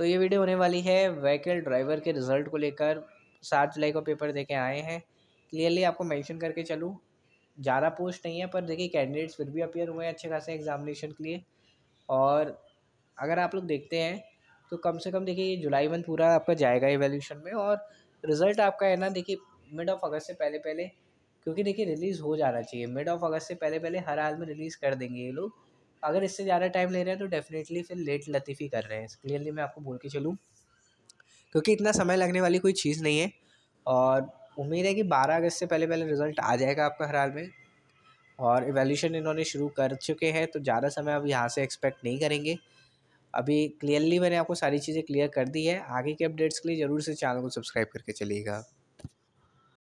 तो ये वीडियो होने वाली है व्हीकल ड्राइवर के रिज़ल्ट को लेकर सात जुलाई को पेपर दे के आए हैं क्लियरली आपको मेंशन करके चलूँ ज़्यादा पोस्ट नहीं है पर देखिए कैंडिडेट्स फिर भी अपेयर हुए हैं अच्छे खासे एग्जामिनेशन के लिए और अगर आप लोग देखते हैं तो कम से कम देखिए जुलाई मंथ पूरा आपका जाएगा एवेल्यूशन में और रिज़ल्ट आपका है ना देखिए मिड ऑफ अगस्त से पहले पहले क्योंकि देखिए रिलीज़ हो जाना चाहिए मिड ऑफ अगस्त से पहले पहले हर हाल में रिलीज़ कर देंगे ये लोग अगर इससे ज़्यादा टाइम ले रहे हैं तो डेफिनेटली फिर लेट लतीफ़ी कर रहे हैं क्लियरली मैं आपको बोल के चलूँ क्योंकि इतना समय लगने वाली कोई चीज़ नहीं है और उम्मीद है कि बारह अगस्त से पहले पहले रिज़ल्ट आ जाएगा आपका हर हाल में और एवेल्यूशन इन्होंने शुरू कर चुके हैं तो ज़्यादा समय अब यहाँ से एक्सपेक्ट नहीं करेंगे अभी क्लियरली मैंने आपको सारी चीज़ें क्लियर कर दी है आगे के अपडेट्स के लिए ज़रूर से चैनल को सब्सक्राइब करके चलिएगा